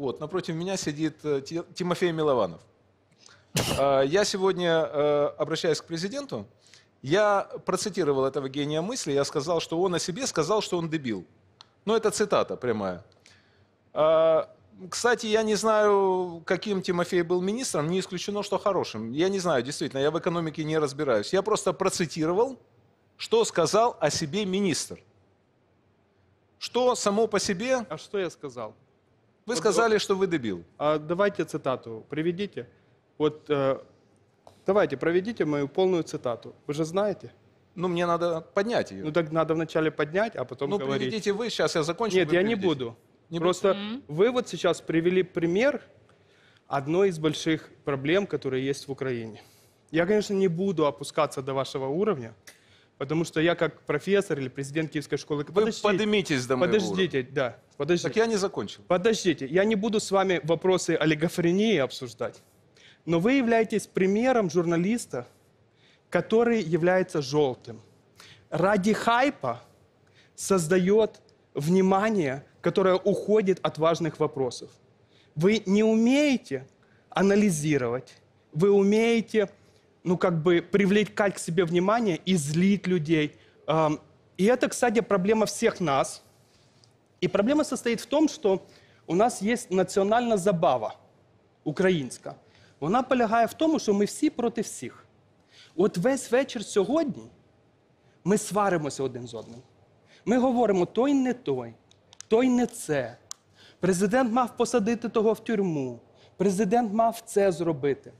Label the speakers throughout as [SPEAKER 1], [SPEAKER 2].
[SPEAKER 1] Вот, напротив меня сидит э, Тимофей Милованов. А, я сегодня э, обращаюсь к президенту. Я процитировал этого гения мысли, я сказал, что он о себе сказал, что он дебил. Ну, это цитата прямая. А, кстати, я не знаю, каким Тимофей был министром, не исключено, что хорошим. Я не знаю, действительно, я в экономике не разбираюсь. Я просто процитировал, что сказал о себе министр. Что само по себе...
[SPEAKER 2] А что я сказал? Вы сказали, что вы дебил. А давайте цитату приведите. Вот э, давайте, проведите мою полную цитату. Вы же знаете? Ну, мне надо поднять ее. Ну, так надо вначале поднять, а потом Ну, говорить. приведите
[SPEAKER 1] вы, сейчас я закончу. Нет, вы я не буду.
[SPEAKER 2] Не буду. Просто вы вот сейчас привели пример одной из больших проблем, которые есть в Украине. Я, конечно, не буду опускаться до вашего уровня, потому что я как профессор или президент Киевской школы... Вы подождите, поднимитесь до моего Подождите, уровня. да. Подождите. Так я не закончил. Подождите, я не буду с вами вопросы олигофрении обсуждать, но вы являетесь примером журналиста, который является желтым. Ради хайпа создает внимание, которое уходит от важных вопросов. Вы не умеете анализировать, вы умеете ну, как бы привлекать к себе внимание и злить людей. И это, кстати, проблема всех нас. И проблема состоит в том, что у нас есть національна забава українська. Вона полягає в тому, що ми всі проти всіх. От весь вечір сьогодні ми сваримося один з одним. Ми говоримо: той не той, той не це. Президент мав посадити того в тюрму, президент мав це зробити.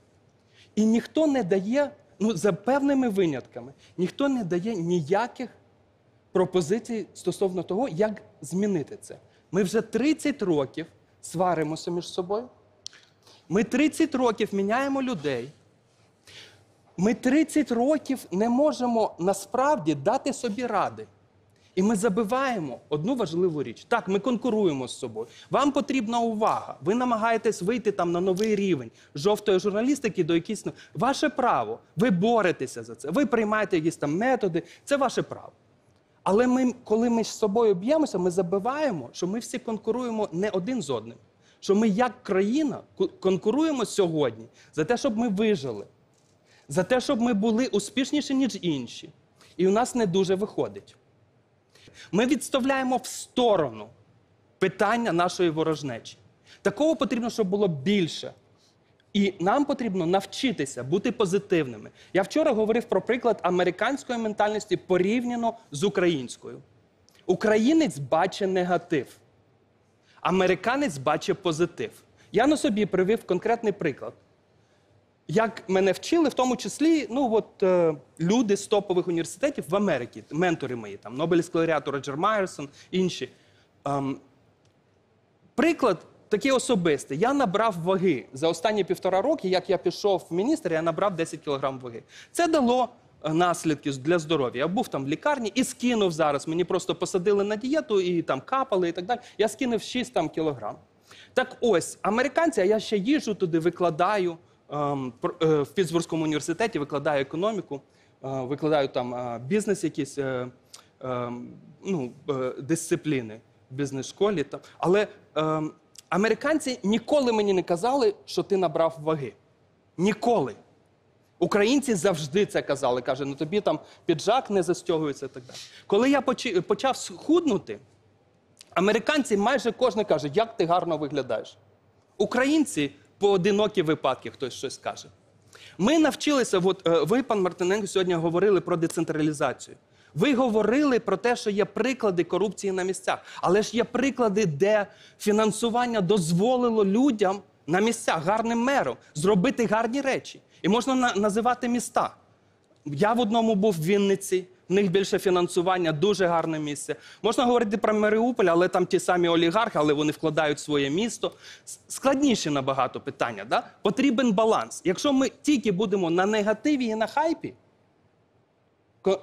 [SPEAKER 2] І ніхто не дає, ну за певними винятками, ніхто не дає ніяких пропозицій стосовно того, як змінити це. Ми вже 30 років сваримося між собою. Ми 30 років міняємо людей. Ми 30 років не можемо насправді дати собі ради. І ми забиваємо одну важливу річ. Так, ми конкуруємо з собою. Вам потрібна увага. Ви намагаєтесь вийти там на новий рівень жовтої журналістики до якійсь ваше право. Ви боретеся за це. Ви приймаєте якісь там методи. Це ваше право. Але ми, коли ми з собою б'ємося, ми забиваємо, що ми всі конкуруємо не один з одним. Що ми, як країна, конкуруємо сьогодні за те, щоб ми вижили, за те, щоб ми були успішніші, ніж інші. І у нас не дуже виходить. Ми відставляємо в сторону питання нашої ворожнечі. Такого потрібно, щоб було більше. І нам потрібно навчитися бути позитивними. Я вчора говорив про приклад американської ментальності порівняно з українською. Українець бачить негатив, американець бачить позитив. Я на собі привів конкретний приклад як мене вчили, в тому числі, ну от е, люди з топових університетів в Америці, ментори мої, там Нобелівський лауреат Роджер Майерсон, інші. Ем, приклад такий особистий. Я набрав ваги за останні півтора роки, як я пішов в міністр, я набрав 10 кілограм ваги. Це дало. Е, наслідки для здоров'я. Я був там в лікарні і скинув зараз. Мені просто посадили на дієту і там капали, і так далі. Я скинув 6 там кілограм. Так ось американці, а я ще їжу туди викладаю. Ем, е, в Пітсбурзькому університеті викладаю економіку, е, викладаю там е, бізнес, якісь ем, ну, дисципліни в бізнес-школі. Але ем, американці ніколи мені не казали, що ти набрав ваги. Ніколи. Українці завжди це казали. Каже, ну тобі там піджак не застягується і так далі. Коли я почав схуднути, американці майже кожен каже, як ти гарно виглядаєш. Українці поодинокі випадки, хтось щось каже. Ми навчилися, от е, ви, пан Мартиненко, сьогодні говорили про децентралізацію. Ви говорили про те, що є приклади корупції на місцях, але ж є приклади, де фінансування дозволило людям на місцях гарним мером зробити гарні речі. І можна на називати міста. Я в одному був в Вінниці в них більше фінансування, дуже гарне місце. Можна говорити про Маріуполь, але там ті самі олігархи, але вони вкладають своє місто. Складніше набагато питання. Да? Потрібен баланс. Якщо ми тільки будемо на негативі і на хайпі е,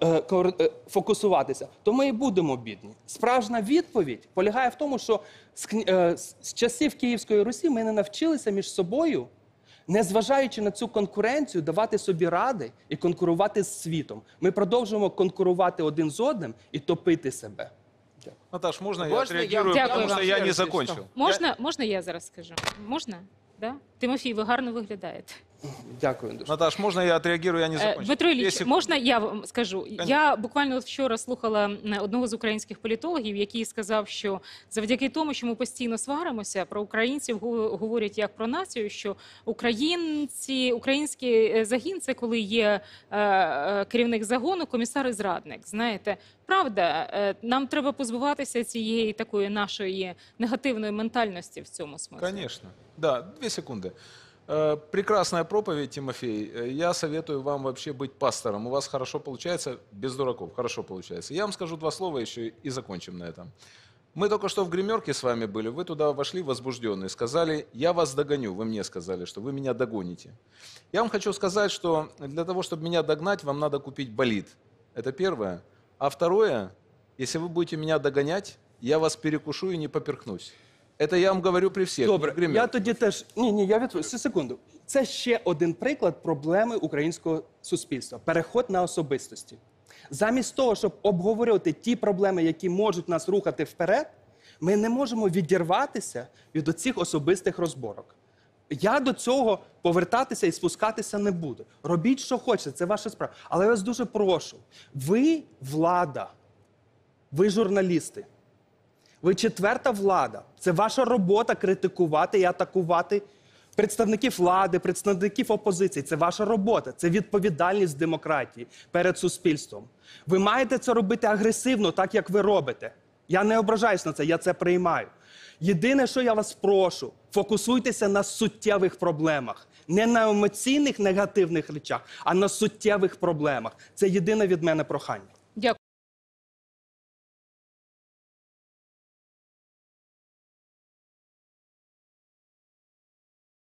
[SPEAKER 2] е, фокусуватися, то ми і будемо бідні. Справжня відповідь полягає в тому, що з е, часів Київської Русі ми не навчилися між собою незважаючи на цю конкуренцію, давати собі ради і конкурувати з світом. Ми продовжуємо конкурувати один з одним і топити себе.
[SPEAKER 1] Наташ, можна, я Можна я- отреагирую, Дякую потому вам. я не закончил. Можна, можна я зараз скажу? Можна? Да? Тимофій, ви гарно виглядаєте. Дякую, дуже. Наташ, можна я отреагирую, я не е, закончу? Дмитро Ілліч, можна я вам скажу? Я буквально вчора слухала одного з українських політологів, який сказав, що завдяки тому, що ми постійно сваримося, про українців говорять як про націю, що українці, український е, загін це коли є е, керівник загону, комісар і зрадник. Знаєте, правда, нам треба позбуватися цієї такої нашої негативної ментальності в цьому смислі. Звісно, да, дві секунди. команды. Э, прекрасная проповедь, Тимофей. Э, я советую вам вообще быть пастором. У вас хорошо получается, без дураков, хорошо получается. Я вам скажу два слова еще и закончим на этом. Мы только что в гримерке с вами были, вы туда вошли возбужденные, сказали, я вас догоню, вы мне сказали, что вы меня догоните. Я вам хочу сказать, что для того, чтобы меня догнать, вам надо купить болид. Это первое. А второе, если вы будете меня догонять, я вас перекушу и не поперхнусь.
[SPEAKER 2] Це я вам говорю при всіх. Добре, Гример. я тоді теж ні, ні, я відповім. Секунду. Це ще один приклад проблеми українського суспільства. Переход на особистості. Замість того, щоб обговорювати ті проблеми, які можуть нас рухати вперед, ми не можемо відірватися від цих особистих розборок. Я до цього повертатися і спускатися не буду. Робіть, що хочете, це ваша справа. Але я вас дуже прошу. Ви влада, ви журналісти. Ви четверта влада. Це ваша робота критикувати і атакувати представників влади, представників опозиції. Це ваша робота, це відповідальність демократії перед суспільством. Ви маєте це робити агресивно, так як ви робите. Я не ображаюсь на це, я це приймаю. Єдине, що я вас прошу, фокусуйтеся на суттєвих проблемах, не на емоційних негативних речах, а на суттєвих проблемах. Це єдине від мене прохання.